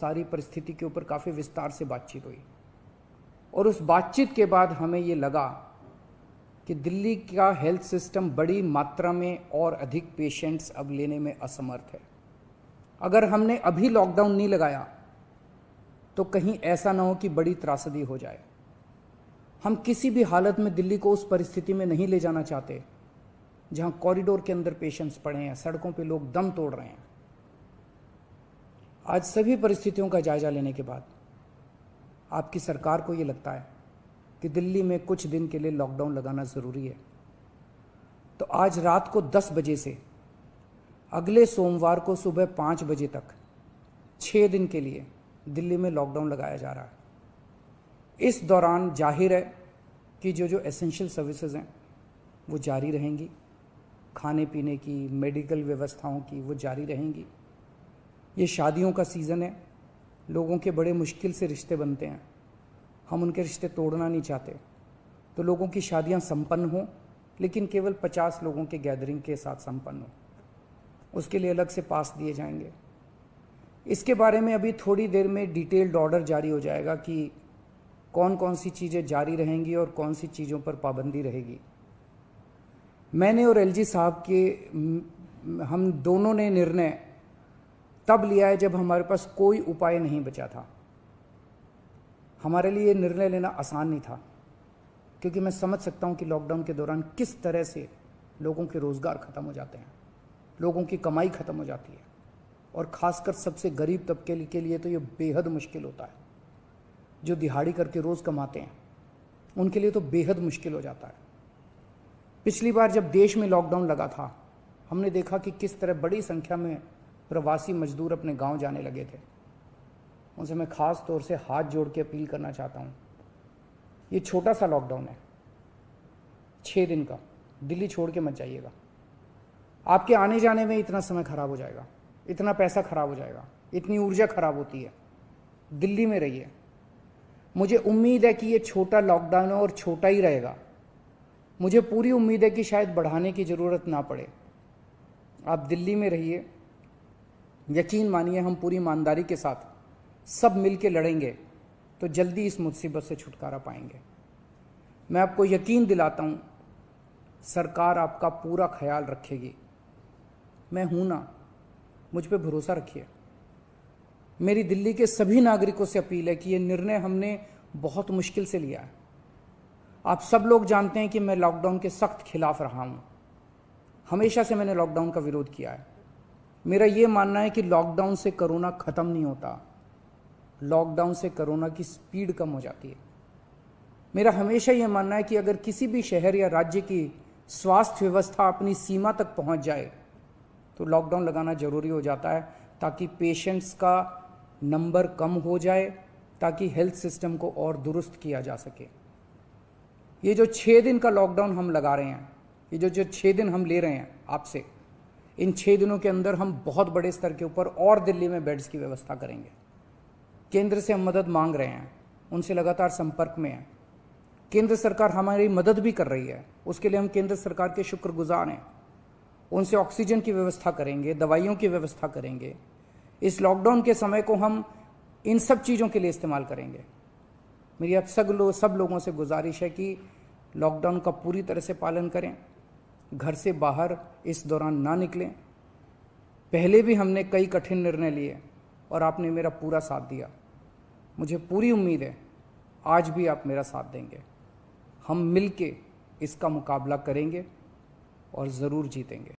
सारी परिस्थिति के ऊपर काफ़ी विस्तार से बातचीत हुई और उस बातचीत के बाद हमें ये लगा कि दिल्ली का हेल्थ सिस्टम बड़ी मात्रा में और अधिक पेशेंट्स अब लेने में असमर्थ है अगर हमने अभी लॉकडाउन नहीं लगाया तो कहीं ऐसा ना हो कि बड़ी त्रासदी हो जाए हम किसी भी हालत में दिल्ली को उस परिस्थिति में नहीं ले जाना चाहते जहां कॉरिडोर के अंदर पेशेंट्स पड़े हैं सड़कों पे लोग दम तोड़ रहे हैं आज सभी परिस्थितियों का जायजा लेने के बाद आपकी सरकार को ये लगता है कि दिल्ली में कुछ दिन के लिए लॉकडाउन लगाना ज़रूरी है तो आज रात को 10 बजे से अगले सोमवार को सुबह 5 बजे तक छः दिन के लिए दिल्ली में लॉकडाउन लगाया जा रहा है इस दौरान जाहिर है कि जो जो एसेंशियल सर्विसेज हैं वो जारी रहेंगी खाने पीने की मेडिकल व्यवस्थाओं की वो जारी रहेंगी ये शादियों का सीज़न है लोगों के बड़े मुश्किल से रिश्ते बनते हैं हम उनके रिश्ते तोड़ना नहीं चाहते तो लोगों की शादियां संपन्न हों लेकिन केवल पचास लोगों के गैदरिंग के साथ संपन्न हों उसके लिए अलग से पास दिए जाएंगे इसके बारे में अभी थोड़ी देर में डिटेल्ड ऑर्डर जारी हो जाएगा कि कौन कौन सी चीज़ें जारी रहेंगी और कौन सी चीज़ों पर पाबंदी रहेगी मैंने और एलजी साहब के हम दोनों ने निर्णय तब लिया है जब हमारे पास कोई उपाय नहीं बचा था हमारे लिए निर्णय लेना आसान नहीं था क्योंकि मैं समझ सकता हूँ कि लॉकडाउन के दौरान किस तरह से लोगों के रोज़गार ख़त्म हो जाते हैं लोगों की कमाई ख़त्म हो जाती है और ख़ासकर सबसे गरीब तबके के लिए तो ये बेहद मुश्किल होता है जो दिहाड़ी करके रोज़ कमाते हैं उनके लिए तो बेहद मुश्किल हो जाता है पिछली बार जब देश में लॉकडाउन लगा था हमने देखा कि किस तरह बड़ी संख्या में प्रवासी मजदूर अपने गांव जाने लगे थे उनसे मैं ख़ास तौर से हाथ जोड़ के अपील करना चाहता हूँ ये छोटा सा लॉकडाउन है छः दिन का दिल्ली छोड़ के मत जाइएगा आपके आने जाने में इतना समय खराब हो जाएगा इतना पैसा खराब हो जाएगा इतनी ऊर्जा खराब होती है दिल्ली में रहिए मुझे उम्मीद है कि ये छोटा लॉकडाउन है और छोटा ही रहेगा मुझे पूरी उम्मीद है कि शायद बढ़ाने की ज़रूरत ना पड़े आप दिल्ली में रहिए यकीन मानिए हम पूरी ईमानदारी के साथ सब मिल के लड़ेंगे तो जल्दी इस मुसीबत से छुटकारा पाएंगे मैं आपको यकीन दिलाता हूँ सरकार आपका पूरा ख्याल रखेगी मैं हूँ ना मुझ पर भरोसा रखिए मेरी दिल्ली के सभी नागरिकों से अपील है कि ये निर्णय हमने बहुत मुश्किल से लिया है आप सब लोग जानते हैं कि मैं लॉकडाउन के सख्त खिलाफ रहा हूँ हमेशा से मैंने लॉकडाउन का विरोध किया है मेरा ये मानना है कि लॉकडाउन से कोरोना ख़त्म नहीं होता लॉकडाउन से कोरोना की स्पीड कम हो जाती है मेरा हमेशा यह मानना है कि अगर किसी भी शहर या राज्य की स्वास्थ्य व्यवस्था अपनी सीमा तक पहुंच जाए तो लॉकडाउन लगाना ज़रूरी हो जाता है ताकि पेशेंट्स का नंबर कम हो जाए ताकि हेल्थ सिस्टम को और दुरुस्त किया जा सके ये जो छः दिन का लॉकडाउन हम लगा रहे हैं ये जो जो छः दिन हम ले रहे हैं आपसे इन छः दिनों के अंदर हम बहुत बड़े स्तर के ऊपर और दिल्ली में बेड्स की व्यवस्था करेंगे केंद्र से हम मदद मांग रहे हैं उनसे लगातार संपर्क में हैं केंद्र सरकार हमारी मदद भी कर रही है उसके लिए हम केंद्र सरकार के शुक्रगुजार हैं उनसे ऑक्सीजन की व्यवस्था करेंगे दवाइयों की व्यवस्था करेंगे इस लॉकडाउन के समय को हम इन सब चीज़ों के लिए इस्तेमाल करेंगे मेरी आप सब लोग सब लोगों से गुजारिश है कि लॉकडाउन का पूरी तरह से पालन करें घर से बाहर इस दौरान ना निकलें पहले भी हमने कई कठिन निर्णय लिए और आपने मेरा पूरा साथ दिया मुझे पूरी उम्मीद है आज भी आप मेरा साथ देंगे हम मिलके इसका मुकाबला करेंगे और ज़रूर जीतेंगे